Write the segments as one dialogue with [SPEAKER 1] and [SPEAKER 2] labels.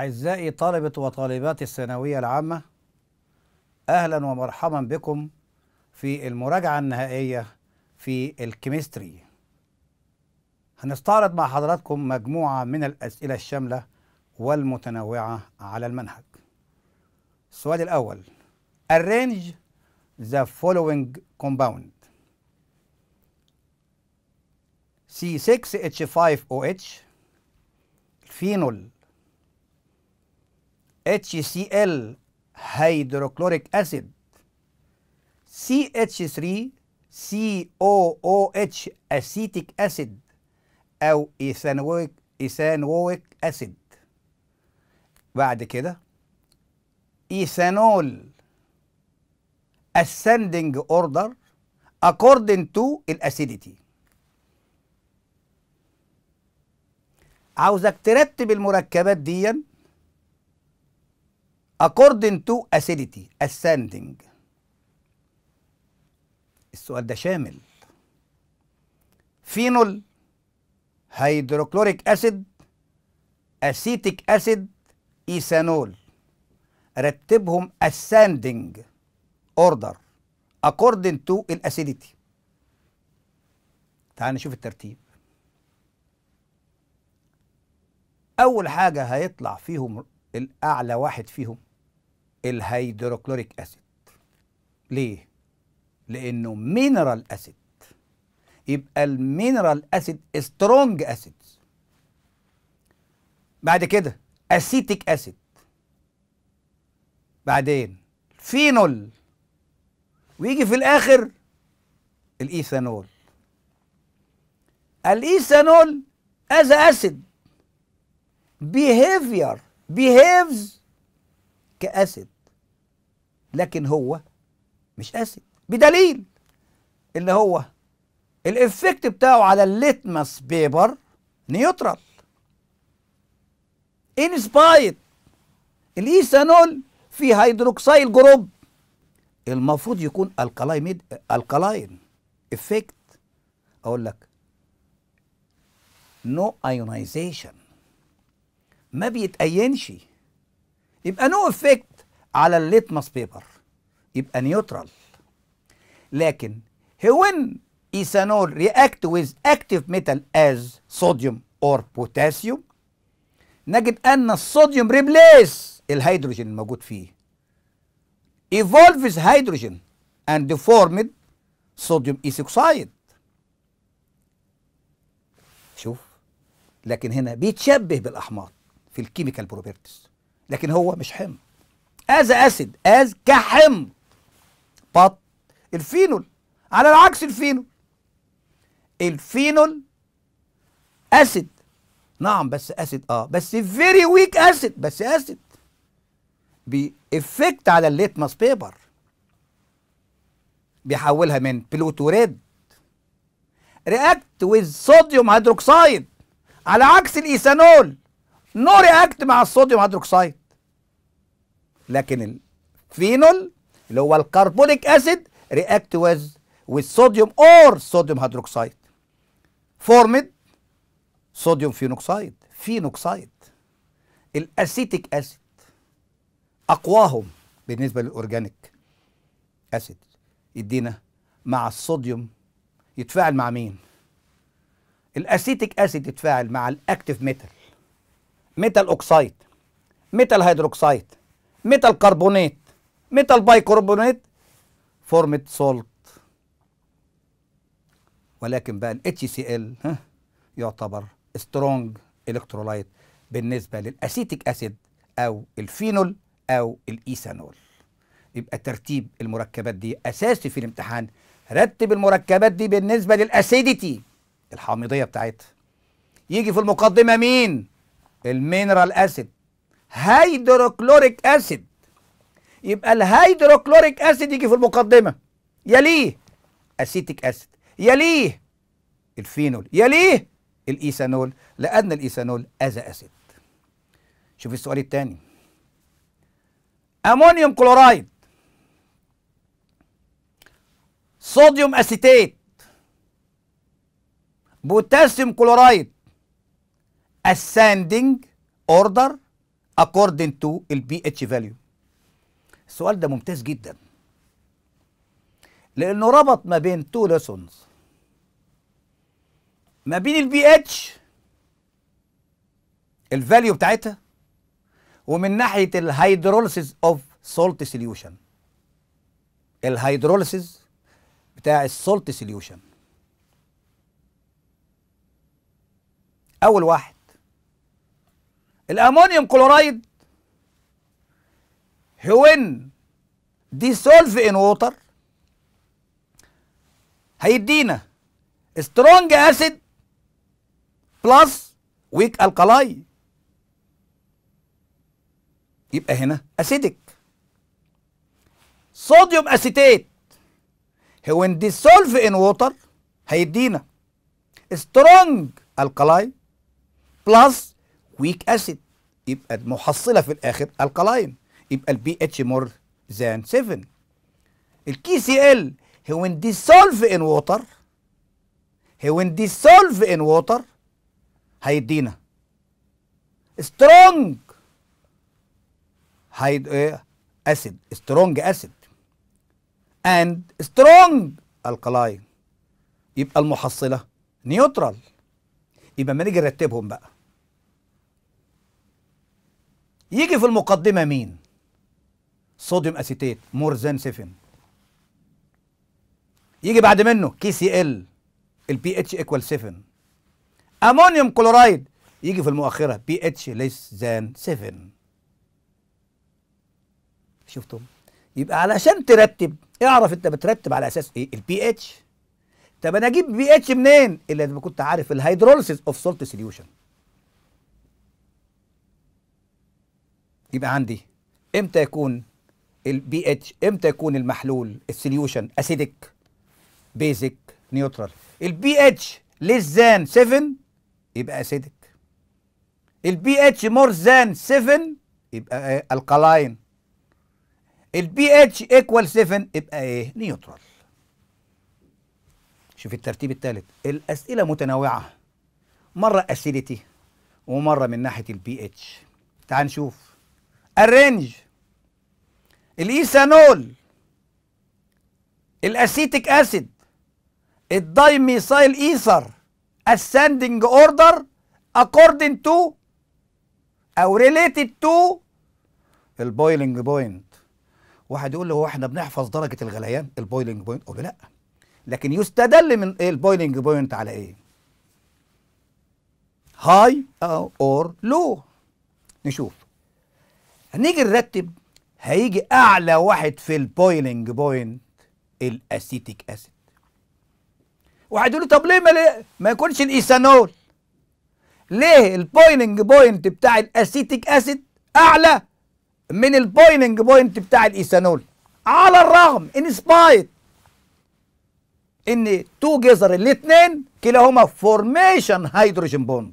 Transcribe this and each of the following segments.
[SPEAKER 1] أعزائي طلبة وطالبات الثانوية العامة أهلا ومرحبا بكم في المراجعة النهائية في الكيمستري هنستعرض مع حضراتكم مجموعة من الأسئلة الشاملة والمتنوعة على المنهج السؤال الأول Arrange the following compound C6H5OH الفينول HCl هيدروكلوريك أسيد CH3 COOH أسيتيك أسيد أو إيثانويك إيثانويك أسيد بعد كده إيثانول ascending order according to الأسيديتي عاوزك ترتب المركبات دي according to acidity ascending السؤال ده شامل فينول هيدروكلوريك اسيد اسيتيك اسيد ايثانول رتبهم ascending order according to الاسيديتي تعال نشوف الترتيب اول حاجه هيطلع فيهم الاعلى واحد فيهم الهيدروكلوريك اسيد ليه لانه مينرال اسيد يبقى المينرال اسيد سترونج اسيد بعد كده اسيتيك اسيد بعدين فينول ويجي في الاخر الايثانول الايثانول از اسيد بيهيفير بيهيفز كأسد لكن هو مش أسد بدليل إن هو الإفكت بتاعه على الليتمس بيبر نيوترال إن سبايت الإيثانول فيه هيدروكسيل جروب المفروض يكون الكلاين الكلاين افكت اقول لك نو no ايونايزيشن ما بيتأينش يبقى نو افكت على الليتمس بيبر يبقى نيوترال لكن هون ايثانول رياكت with active metal as sodium or potassium نجد ان الصوديوم ريبليس الهيدروجين الموجود فيه evolves hydrogen and formed sodium isoxide شوف لكن هنا بيتشبه بالاحماض في الكيميكال بروبرتيز لكن هو مش حمض از اسيد از كحمض بط الفينول على العكس الفينول الفينول اسيد نعم بس اسيد اه بس فيري ويك اسيد بس اسيد بيفكت على الليتماس بيبر بيحولها من بلوتوريد رياكت ويز صوديوم هيدروكسيد على عكس الايثانول نو رياكت مع الصوديوم هيدروكسيد لكن الفينول اللي هو الكربونيك اسيد رياكت ويز والصوديوم اور صوديوم هيدروكسيد فورمد صوديوم فينوكسيد فينوكسيد الاسيتيك اسيد اقواهم بالنسبه للاورجانيك اسيد يدينا مع الصوديوم يتفاعل مع مين الاسيتيك اسيد يتفاعل مع الاكتيف ميتال ميتال اوكسايد ميتال هيدروكسايد ميتال كربونات ميتال بايكربونات فورمت سولت ولكن بقى ال HCl ها يعتبر سترونج الكترولايت بالنسبة للأسيتيك أسيد أو الفينول أو الإيثانول يبقى ترتيب المركبات دي أساسي في الامتحان رتب المركبات دي بالنسبة للأسيديتي الحامضية بتاعتها يجي في المقدمة مين؟ المينرال أسيد هيدروكلوريك اسيد يبقى الهيدروكلوريك اسيد يجي في المقدمه يليه اسيتيك اسيد يليه الفينول يليه الايثانول لان الايثانول از اسيد شوف السؤال الثاني امونيوم كلورايد صوديوم اسيتيت بوتاسيوم كلورايد اساندنج اوردر according to البي اتش فاليو السؤال ده ممتاز جدا لانه ربط ما بين تو ليسونز ما بين البي اتش الفاليو بتاعتها ومن ناحيه الهيدروليسيز اوف سولت سوليوشن الهيدروليسيز بتاع السولت سوليوشن اول واحد الامونيوم كلورايد هوين ديسولف ان ووتر هيدينا سترونج اسيد بلس ويك القلاي يبقى هنا اسيدك صوديوم اسيتيت هوين ديسولف ان ووتر هيدينا سترونج القلاي بلس ويك اسيد يبقى المحصله في الاخر القلاين يبقى البي اتش مور ذان 7 الكي سي ال هو ان ديسولف ان ووتر هو ان ديسولف ان ووتر هيدينا سترونج هيد اسيد سترونج اسيد اند سترونج القلاين يبقى المحصله نيوترال يبقى ما نيجي نرتبهم بقى يجي في المقدمة مين صوديوم اسيتيت مور ذان 7 يجي بعد منه كي سي ال البي اتش ايكوال 7 امونيوم كلورايد يجي في المؤخره بي اتش ليس ذان 7 شفتم يبقى علشان ترتب اعرف انت بترتب على اساس ايه البي اتش طب انا اجيب بي اتش منين إذا كنت عارف الهيدروليسيس اوف سولت سوليوشن يبقى عندي امتى يكون البي اتش امتى يكون المحلول السوليوشن اسيدك بيزك نيوترال البي اتش ليس ذان 7 يبقى اسيدك البي اتش مور ذان 7 يبقى ايه القلاين البي اتش ايكوال 7 يبقى ايه نيوترال شوف الترتيب الثالث الاسئله متنوعه مره اسيدتي ومره من ناحيه البي اتش تعال نشوف الرنج الايثانول الاسيتيك اسيد الدايميثايل ايثر اسندنج اوردر اكوردنج تو او ريليتد تو البويلنج بوينت واحد يقول له هو احنا بنحفظ درجه الغليان البويلنج بوينت اقول له لا لكن يستدل من ايه البويلنج بوينت على ايه هاي اور لو نشوف هنيجي نرتب هيجي اعلى واحد في البويلنج بوينت الاسيتيك اسيد واحد يقول طب ليه ما, ليه ما يكونش الايثانول ليه البويلنج بوينت بتاع الاسيتيك اسيد اعلى من البويلنج بوينت بتاع الايثانول على الرغم ان سبايت ان تو جزر الاثنين كلاهما فورميشن هيدروجين بوند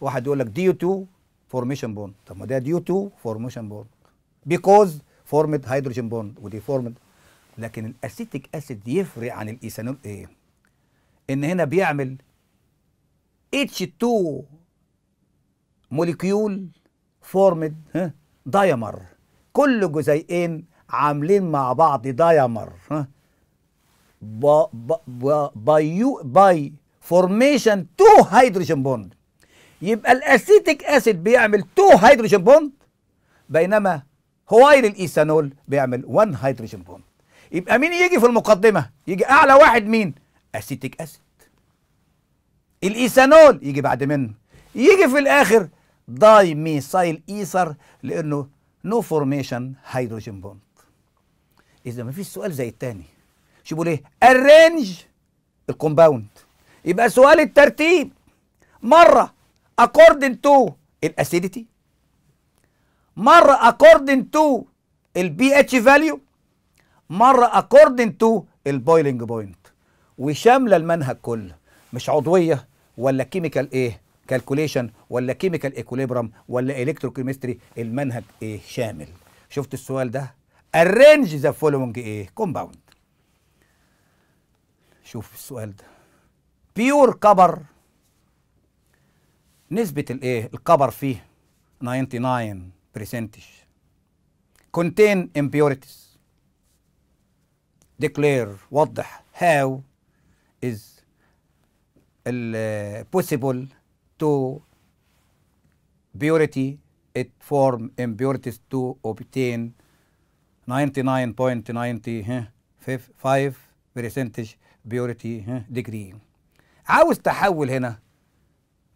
[SPEAKER 1] واحد يقول لك ديو 2 فورميشن بوند طب ما ده ديو تو فورميشن بوند بيكوز formed هيدروجين بوند ودي formed لكن الاسيتيك اسيد يفرق عن الايثانول ايه ان هنا بيعمل اتش 2 موليكيول فورمد ها دايمر كل جزيئين عاملين مع بعض دايمر ها باي باي فورميشن تو هيدروجين بوند يبقى الاسيتيك اسيد بيعمل 2 هيدروجين بوند بينما هوايل الايثانول بيعمل 1 هيدروجين بوند يبقى مين يجي في المقدمه يجي اعلى واحد مين اسيتيك اسيد الايثانول يجي بعد منه يجي في الاخر دايميثايل ايثر لانه نو فورميشن هيدروجين بوند اذا ما فيش سؤال زي الثاني شوفوا ليه الرينج الكومباوند يبقى سؤال الترتيب مره according to الاسيديتي مرة according to البي اتش فاليو مرة according to البويلنج بوينت وشاملة المنهج كله مش عضوية ولا كيميكال ايه كالكوليشن ولا كيميكال ايكوليبرم ولا الكتروكيمستري المنهج ايه شامل شفت السؤال ده الرينج ذا فولوينج ايه كومباوند شوف السؤال ده بيور كبر نسبة الايه القبر فيه 99 بريسنتج contain impurities declare وضح how is possible to purity it form impurities to obtain 99.95 percentage purity degree عاوز تحول هنا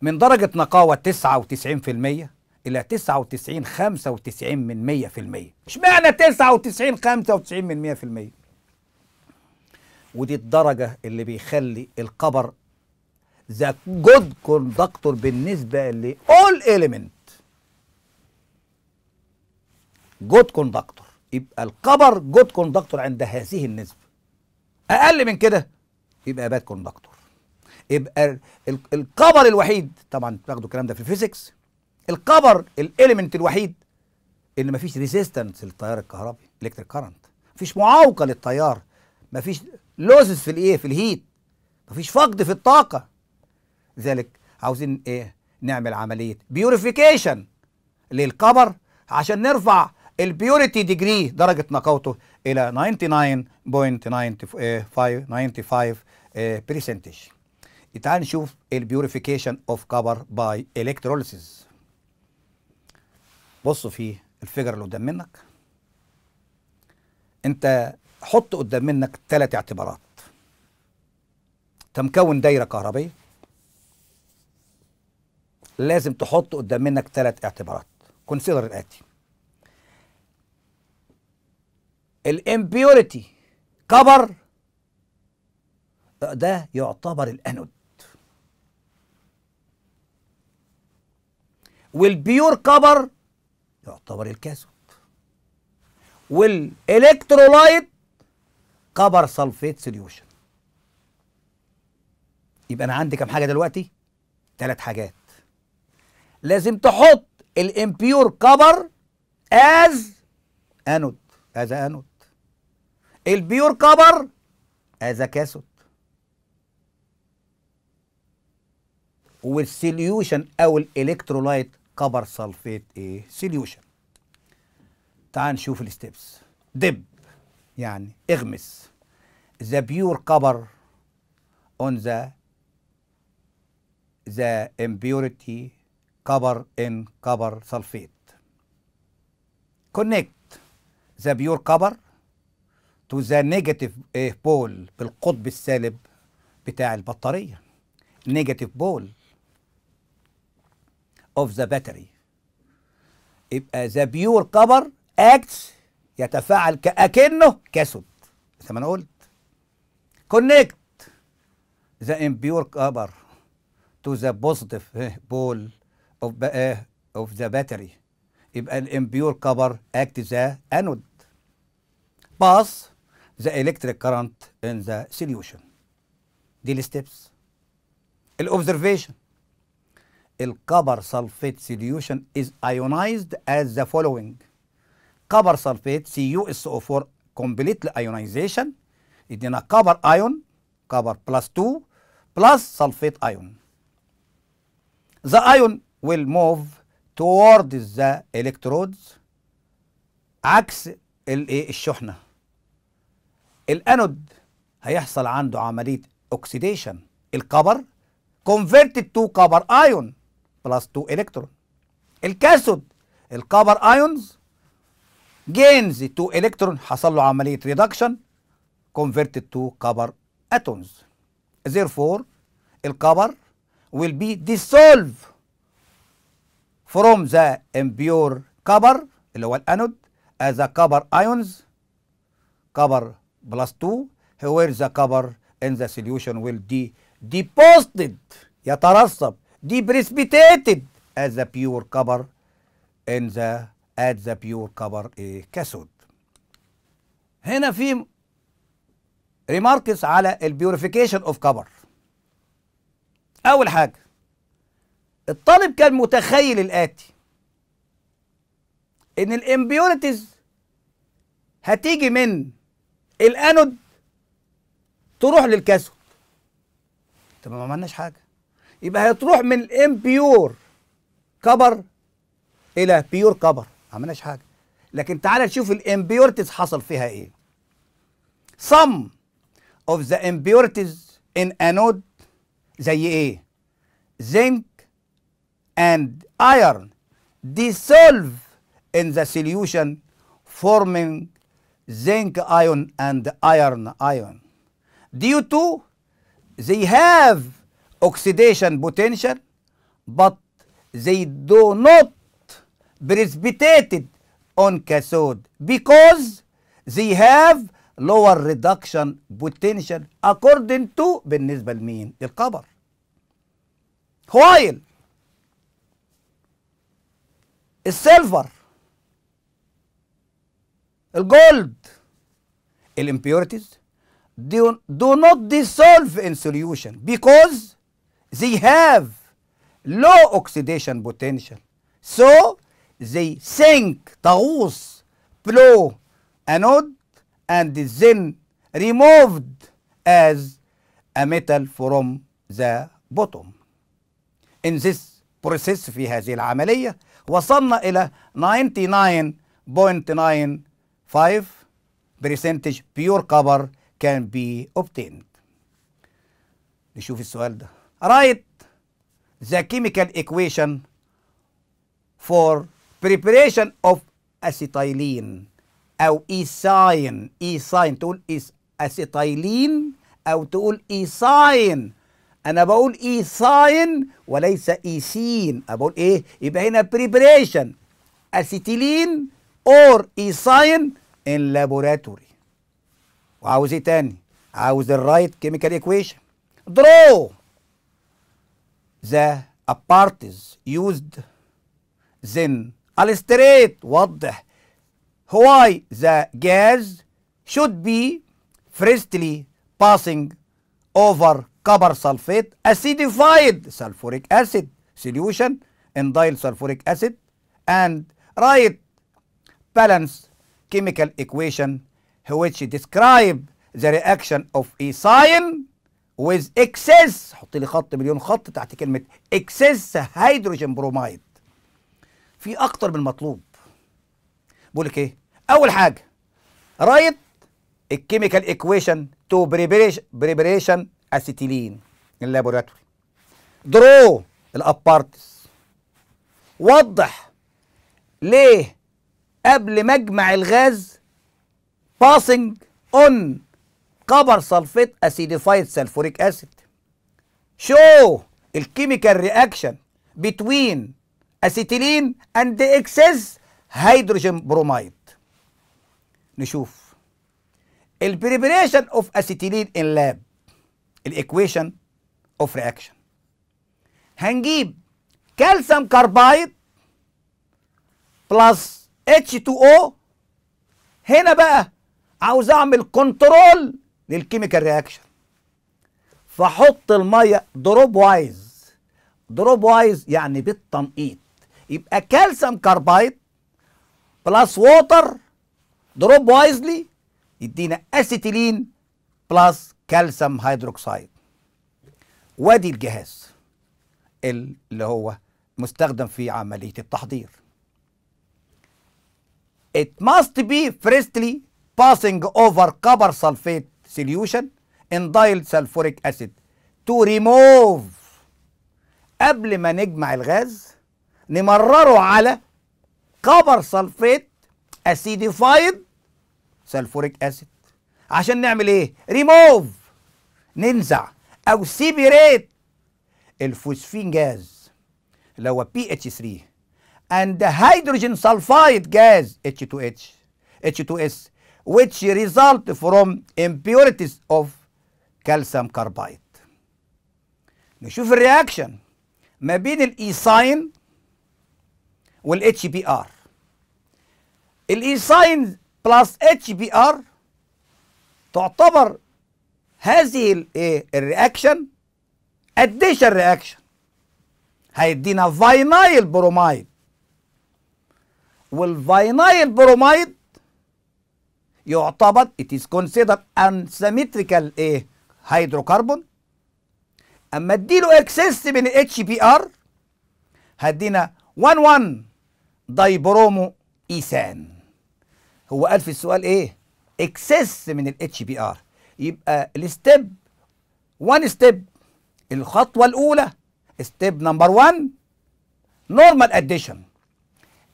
[SPEAKER 1] من درجة نقاوة 99% إلى 99 95 من 100% اشمعنى 99 95 من 100% ودي الدرجة اللي بيخلي القبر ذا جود كوندكتور بالنسبة لأول إيليمنت جود كوندكتور يبقى القبر جود كوندكتور عند هذه النسبة أقل من كده يبقى باد كوندكتور يبقى القبر الوحيد طبعا تاخدوا الكلام ده في الفيزيكس القبر الاليمنت الوحيد ان مفيش ريزيستنس للتيار الكهربي الكتريك كارنت مفيش معوقه للتيار مفيش لوزز في الايه في الهيت مفيش فقد في الطاقه لذلك عاوزين ايه نعمل عمليه بيوريفيكيشن للقبر عشان نرفع البيوريتي ديجري درجه نقاوته الى 99.95 95 بريسنتج تعال نشوف البيوريفيكيشن اوف كبر باي الكتروليسيز بصوا في الفيجر اللي قدام منك انت حط قدام منك ثلاث اعتبارات انت مكون دايره كهربيه لازم تحط قدام منك ثلاث اعتبارات كونسيدر الاتي الامبيوريتي كبر ده يعتبر الانود والبيور كبر يعتبر الكاسود والالكترولايت كبر سلفيت سوليوشن يبقى انا عندي كام حاجه دلوقتي ثلاث حاجات لازم تحط الامبيور كبر از انود از انود البيور كبر از كاسود والسليوشن او الالكترولايت كبر سلفيت ايه سليوشن تعال نشوف الستيبس دب يعني اغمس ذا بيور كبر اون ذا ذا امبيورتي كبر ان كبر سلفيت كونكت ذا بيور كبر تو ذا نيجاتيف بول بالقطب السالب بتاع البطاريه نيجاتيف بول اوف ذا باتري يبقى ذا بيور كبر اكتس يتفاعل كأكنه كاسود زي ما انا قلت كونكت ذا امبيور كبر تو ذا بوزيتيف بول اوف اوف ذا باتري يبقى الامبيور كبر اكت ذا انود باس ذا الكتريك كرنت ان ذا سوليوشن دي الستبس الاوبزرفيشن الكبر سلفيت سوليوشن is ionized as the following كبر سلفيت CuSO4 completely ionization ادينا كبر ايون كبر plus 2 plus sulfate ion the ion will move towards the electrodes عكس الايه الشحنه الانود هيحصل عنده عمليه اوكسيديشن الكبر converted to copper ion plus 2 electron الكاثود الكبر ايونز جينز 2 الكترون حصل له عمليه ريدكشن converted to copper atoms therefore الكبر will be dissolved from the impure copper اللي هو الانود as a copper ions copper plus 2 where the copper in the solution will be deposited يترسب دي deprecipitated ات ذا بيور كبر ان ذا ات ذا بيور كبر كاسود هنا في ريماركس على البيوريفيكيشن اوف كبر اول حاجه الطالب كان متخيل الاتي ان الامبيورتيز هتيجي من الانود تروح للكاثود طب ما عملناش حاجه يبقى هتروح من امبيور كبر الى بيور كبر ما عملناش حاجه لكن تعالى نشوف الامبيورتيز حصل فيها ايه some of the impurities in anode زي ايه zinc and iron dissolve in the solution forming zinc ion and iron ion due to they have oxidation potential, but they do not precipitated on cathode because they have lower reduction potential according to بالنسبة لمين؟ للقبر. while السيلفر الجولد الامبيورتيز do, do not dissolve in solution because they have low oxidation potential. So they sink تغوص flow anode and then removed as a metal from the bottom. In this process في هذه العملية وصلنا إلى 99.95 percentage pure copper can be obtained. نشوف السؤال ده. write the chemical equation for preparation of acetylene أو إيساين إيساين تقول إيس أسيتايلين أو تقول إيساين أنا بقول إيساين وليس إيسين أقول إيه يبقى هنا preparation أسيتيلين أور إيساين in laboratory وعاوز إيه تاني عاوز الرايت كيميكال إيكويشن درو The aparties used then illustrate واضح why the gas should be firstly passing over copper sulfate acidified sulfuric acid solution in dial sulfuric acid and write balanced chemical equation which describe the reaction of ethine with excess حط لي خط مليون خط تحت كلمه excess هيدروجين bromide في اكتر من مطلوب بقول لك ايه اول حاجه رايت الكيميكال ايكويشن تو بريبريشن اسيتيلين اللابوراتوري درو الابارتس وضح ليه قبل مجمع الغاز باسنج اون كبر صلفيت اسيديفايد سلفوريك اسيد show الكيميكال رياكشن بتوين اسيتيلين اند اكسس هيدروجين برومايد نشوف البريبريشن اوف اسيتيلين ان لاب الايكويشن اوف رياكشن هنجيب كالسيوم كاربايد بلس H2O هنا بقى عاوز اعمل كنترول للكيميكال رياكشن فحط الميه دروب وايز دروب وايز يعني بالتنقيط يبقى كالسيوم كاربايد بلس ووتر دروب وايزلي يدينا اسيتيلين بلس كالسيوم هيدروكسيد وادي الجهاز اللي هو مستخدم في عملية التحضير It must be firstly passing over copper sulfate solution in dial sulfuric acid to remove قبل ما نجمع الغاز نمرره على كبر سلفيت اسيديفايد سلفوريك اسيد عشان نعمل ايه ريموف ننزع او سيبريت الفوسفين جاز اللي هو بي اتش 3 اند هيدروجين سلفايد جاز اتش 2 اتش اتش 2 اس which result from impurities of calcium carbide نشوف الرياكشن ما بين الايساين والاتش بي ار الايساين بلس اتش بي ار تعتبر هذه إيه، الرياكشن اديشن رياكشن هيدينا فاينايل بروميد والفاينايل بروميد يعتبر it is considered unsymmetrical ايه هيدروكربون اما اديله اكسس من الاتش بي ار هدينا 1 1 دايبرومو ايثان هو قال في السؤال ايه اكسس من الاتش بي ار يبقى الستيب 1 ستيب الخطوه الاولى ستيب نمبر 1 نورمال اديشن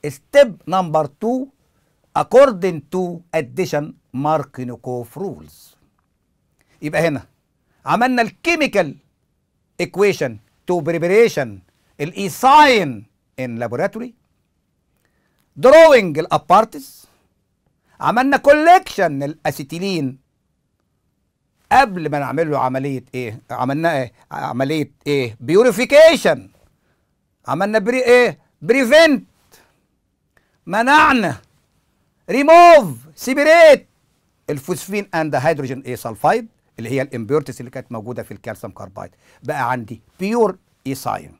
[SPEAKER 1] ستيب نمبر 2 according to addition ماركنيكوف rules يبقى هنا عملنا الكيميكال equation to preparation الايساين in laboratory drawing الابارتس عملنا كوليكشن الاسيتيلين قبل ما نعمل له عمليه ايه عملنا ايه عمليه ايه بيوريفيكيشن عملنا بري ايه بريفنت منعنا ريموف سيبريت الفوسفين اند هيدروجين اي سلفايد اللي هي الامبيورتس اللي كانت موجوده في الكالسيوم كاربايد بقى عندي بيور اي ساين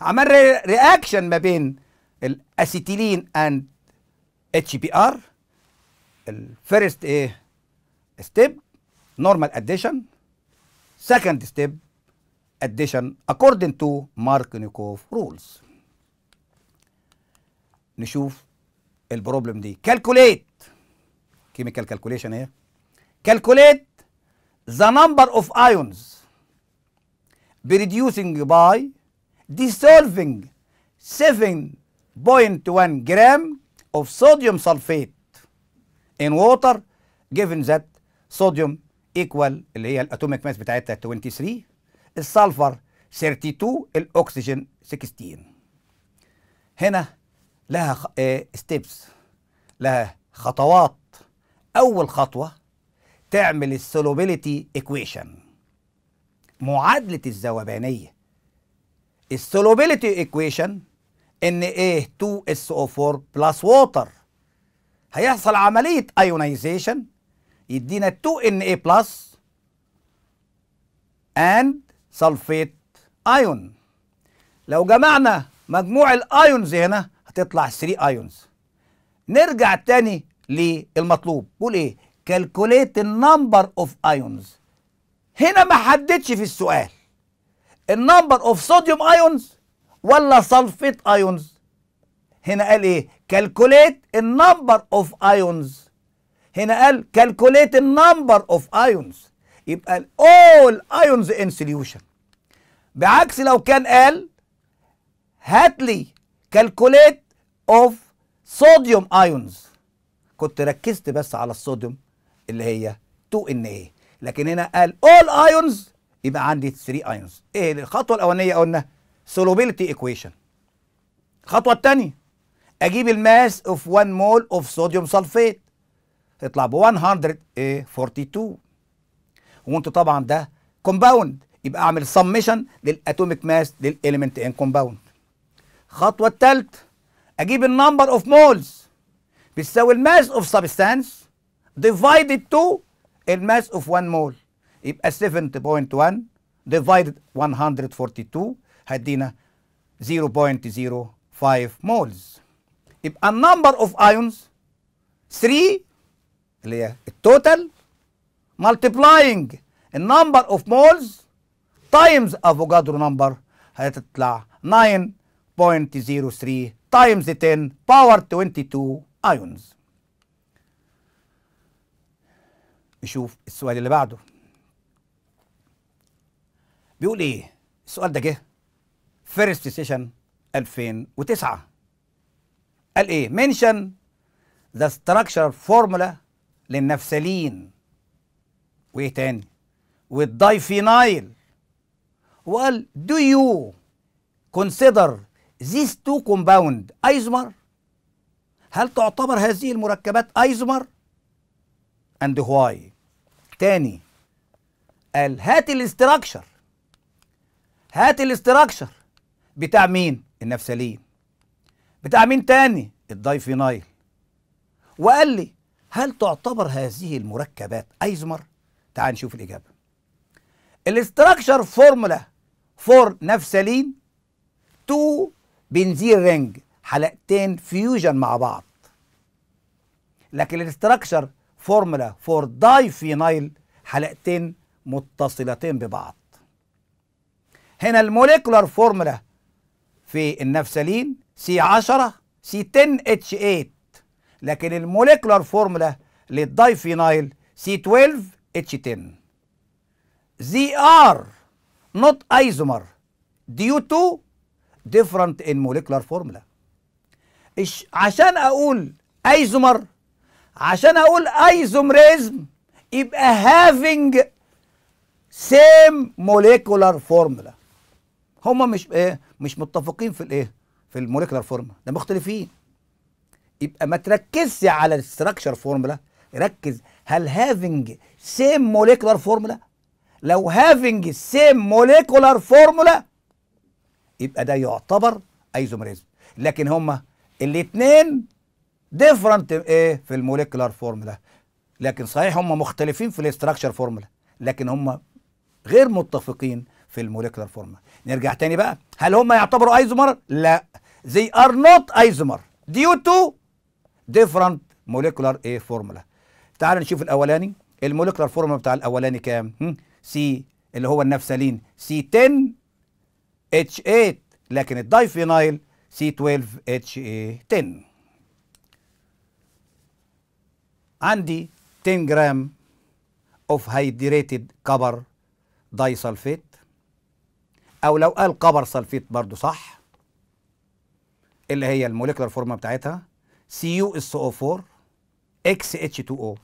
[SPEAKER 1] عمل رياكشن ما بين الاسيتيلين اند اتش بي ار الفيرست ايه ستيب نورمال اديشن سكند ستيب addition according to ماركنيكوف رولز نشوف البروبلم دي كالكوليت كيميكال كالكوليشن ايه كالكوليت ذا نمبر اوف ايونز بريديوسنج باي dissolving 7.1 جرام of sodium sulfate in water given that sodium equal اللي هي الاتوميك ماس بتاعتها 23 السلفر 32 الاكسجين 16 هنا لها ستيبس إيه، لها خطوات اول خطوه تعمل السولوبيليتي ايكويشن معادله الذوبانيه السولوبيليتي ايكويشن ان ايه 2SO4 بلس ووتر هيحصل عمليه ايونيزيشن يدينا 2Na بلس and سلفيت ايون لو جمعنا مجموع الايونز هنا هتطلع 3 ايونز نرجع تاني للمطلوب بقول ايه كالكوليت النمبر اوف ايونز هنا ما حددش في السؤال النمبر اوف صوديوم ايونز ولا سلفيت ايونز هنا قال ايه كالكوليت النمبر اوف ايونز هنا قال كالكوليت النمبر اوف ايونز يبقى الاول ايونز ان سوليوشن بعكس لو كان قال هات لي كالكوليت اوف صوديوم ايونز كنت ركزت بس على الصوديوم اللي هي 2 ان اي لكن هنا قال all ions يبقى عندي 3 ions ايه الخطوه الاولانيه قلنا solubility equation الخطوه الثانيه اجيب الماس اوف 1 مول اوف صوديوم سلفيت تطلع ب 142 وانت طبعا ده كومباوند يبقى اعمل سميشن للاتوميك ماس للاليمنت ان كومباوند الخطوه الثالثه اجيب النمبر اوف مولز بتساوي الماس اوف سبستانس ديفايدد تو الماس اوف 1 مول يبقى 7.1 ديفايدد 142 هيدينا 0.05 مولز يبقى النمبر اوف ايونز 3 اللي هي التوتال multiplying النمبر اوف مولز تايمز افوجادرو نمبر هتطلع 9.03 times 10 power 22 ions نشوف السؤال اللي بعده بيقول ايه السؤال ده جه فيرست سيشن 2009 قال ايه منشن ذا ستراكشر فورمولا للنفسلين وايه تاني والدايفينايل وقال do you consider these two كومباوند ايزمر هل تعتبر هذه المركبات ايزمر اند واي تاني قال هات الاستراكشر هات الاستراكشر بتاع مين النفسالين بتاع مين تاني الدايفينايل وقال لي هل تعتبر هذه المركبات ايزمر تعال نشوف الاجابه الاستراكشر فورمولا فور نفسالين تو بنزين رينج حلقتين فيوجن مع بعض لكن الاستراكشر فورمولا فور داي فينايل حلقتين متصلتين ببعض هنا الموليكولر فورمولا في النفسلين سي 10 سي 10 اتش 8 لكن الموليكولر فورمولا فينايل سي 12 اتش 10 زي ار نوت ايزومر ديو تو different in molecular formula إش عشان أقول ايزومر عشان أقول ايزومريزم يبقى having same molecular formula هما مش ايه مش متفقين في الايه في الموليكولار فورمولا ده مختلفين يبقى ما تركزش على الاستراكشر فورمولا ركز هل هافنج سيم موليكولار فورمولا لو هافنج سيم موليكولار فورمولا يبقى ده يعتبر ايزومريزم لكن هما الاثنين ديفرنت ايه في الموليكولار فورمولا لكن صحيح هما مختلفين في الاستراكشر فورمولا لكن هما غير متفقين في الموليكولار فورمولا نرجع تاني بقى هل هما يعتبروا ايزومر لا زي ار نوت ايزومر ديو تو ديفرنت موليكولار ايه فورمولا تعال نشوف الاولاني الموليكولار فورمولا بتاع الاولاني كام سي اللي هو النفسالين سي 10 H8 لكن الدايفينايل c 12 h 10 عندي 10 جرام اوف هيدريتد كبر داي سلفيت او لو قال كبر سلفيت برضو صح اللي هي الموليكولار فورمه بتاعتها CuSO4 XH2O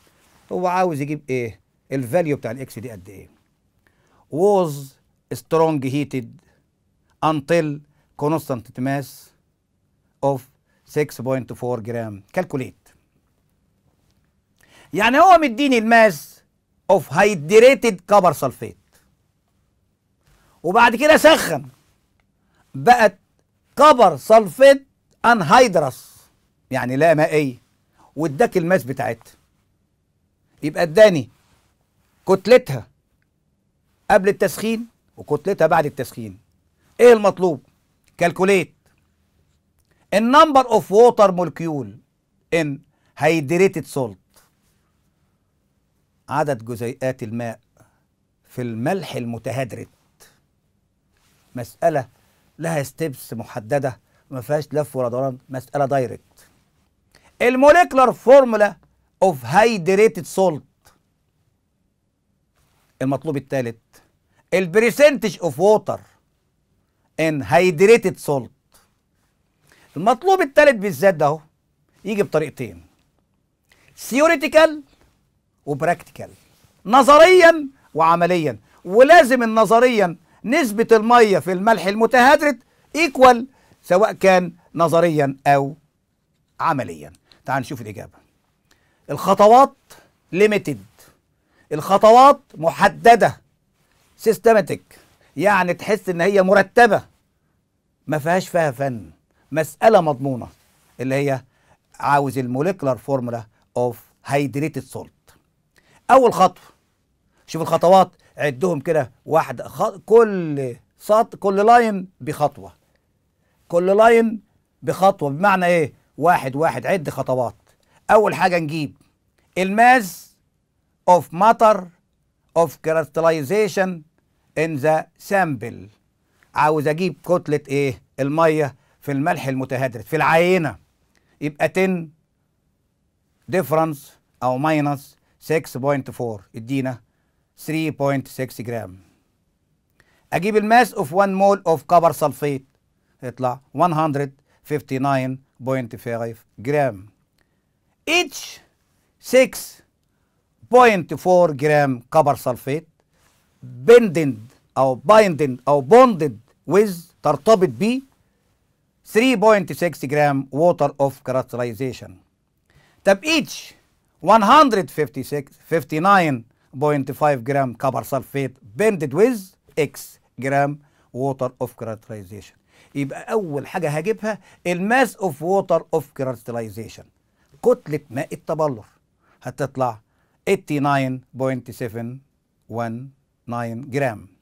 [SPEAKER 1] هو عاوز يجيب ايه الفاليو بتاع الاكس دي قد ايه ووز سترونج هيتد until constant mass of 6.4 جرام كالكوليت يعني هو مديني الماس of hydrated copper sulfate وبعد كده سخن بقت copper sulfate anhydrous يعني لا مائيه واداك الماس بتاعتها يبقى اداني كتلتها قبل التسخين وكتلتها بعد التسخين ايه المطلوب كالكوليت النمبر اوف ووتر مولكيول ان هيدريتد سولت عدد جزيئات الماء في الملح المتهدرت مسألة لها ستيبس محددة ما فيهاش لف ولا دوران مسألة دايركت الموليكولر فورمولا اوف هيدريتد سولت المطلوب الثالث البريسنتج اوف ووتر ان هيدريتد سولت المطلوب الثالث بالذات ده اهو يجي بطريقتين ثيوريتيكال وبراكتيكال نظريا وعمليا ولازم النظريا نسبة المية في الملح المتهدرد ايكوال سواء كان نظريا او عمليا تعال نشوف الاجابة الخطوات ليميتد الخطوات محددة سيستماتيك يعني تحس ان هي مرتبه ما فيهاش فيها فن مساله مضمونه اللي هي عاوز الموليكولار فورمولا اوف هيدريتد سولت اول خطوه شوف الخطوات عدهم كده واحد خط... كل سط كل لاين بخطوه كل لاين بخطوه بمعنى ايه واحد واحد عد خطوات اول حاجه نجيب الماس اوف ماتر اوف كريستاليزيشن ان ذا سامبل عاوز اجيب كتله ايه الميه في الملح المتهدرج في العينه يبقى 10 ديفرنس او ماينس 6.4 ادينا 3.6 جرام اجيب الماس اوف 1 مول اوف كبر سلفيت يطلع 159.5 جرام اتش 6.4 جرام كبر سلفيت bending او بايندد او بوندد ويز ترتبط ب 3.6 جرام ووتر اوف كاركترايزيشن طب 156 159.5 جرام كبر سلفيت بيندد ويز اكس جرام ووتر اوف كاركترايزيشن يبقى اول حاجه هجيبها الماس اوف ووتر اوف كاركترايزيشن كتله ماء التبلور هتطلع 89.719 جرام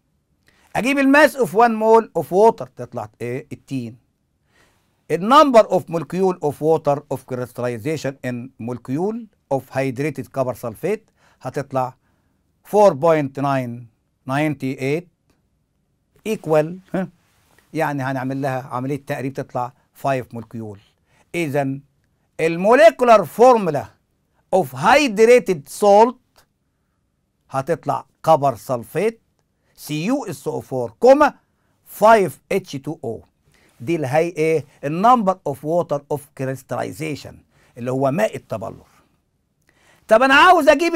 [SPEAKER 1] اجيب الماس اوف 1 مول اوف ووتر تطلع ايه التين النمبر اوف مولكيول اوف ووتر اوف كريستاليزيشن ان مولكيول اوف هيدريتد كبر سلفيت هتطلع 4.998 ايكوال يعني هنعمل لها عمليه تقريب تطلع 5 مولكيول اذا الموليكولار فورمولا اوف هيدريتد سولت هتطلع كبر سلفيت CuSO4 كوما 5H2O دي الهي ايه النمبر اوف ووتر اوف كريستاليزيشن اللي هو ماء التبلور طب انا عاوز اجيب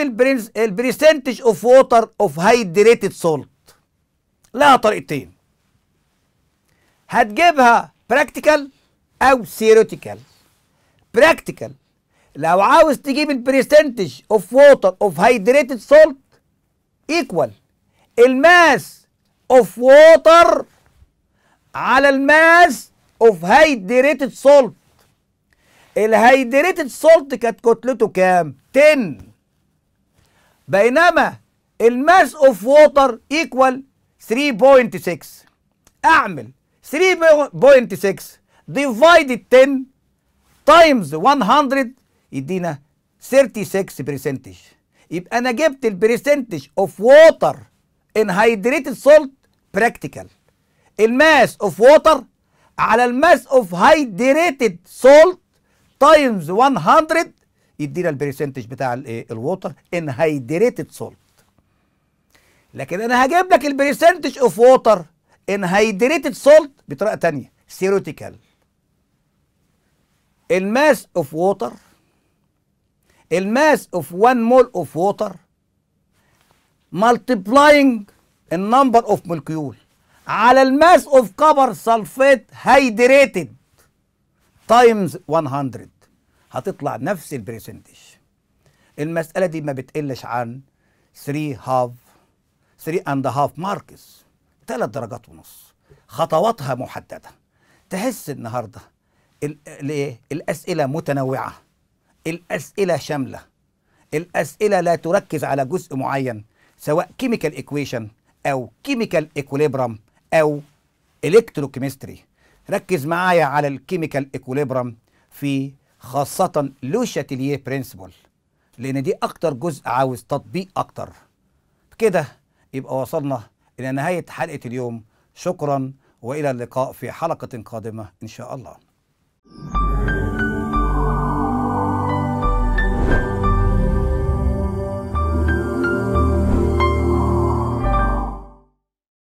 [SPEAKER 1] البرسنتج اوف ووتر اوف هيدريتد سولت لها طريقتين هتجيبها براكتيكال او ثيوريتيكال براكتيكال لو عاوز تجيب البرسنتج اوف ووتر اوف هيدريتد سولت ايكوال الماس اوف ووتر على الماس اوف هيدريتد سولت الهيدريتد سولت كانت كتلته كام 10 بينما الماس اوف ووتر ايكوال 3.6 اعمل 3.6 ديفايد 10 تايمز 100 يدينا 36 برسنتج يبقى انا جبت البرسنتج اوف ووتر in سولت براكتيكال الماس اوف ووتر على الماس اوف هيدريتد سولت تايمز 100 يدينا البرسنتج بتاع الووتر ان هيدريتد سولت لكن انا هجيب لك البرسنتج اوف ووتر ان هيدريتد سولت بطريقه ثانيه ثيوريتيكال الماس اوف ووتر الماس اوف 1 مول اوف ووتر multiplying the number of molecule على الماس اوف كبر sulfate هيدريتد تايمز 100 هتطلع نفس البريسنتج المسألة دي ما بتقلش عن 3 هاف 3 اند هاف ماركس 3 درجات ونص خطواتها محددة تحس النهاردة إيه؟ الأسئلة متنوعة الأسئلة شاملة الأسئلة لا تركز على جزء معين سواء كيميكال ايكويشن او كيميكال ايكوليبرام او الكتروكيمستري ركز معايا على الكيميكال ايكوليبرام في خاصة لو شاتيليه برنسبل لان دي اكتر جزء عاوز تطبيق اكتر بكده يبقى وصلنا الى نهاية حلقة اليوم شكرا والى اللقاء في حلقة قادمة ان شاء الله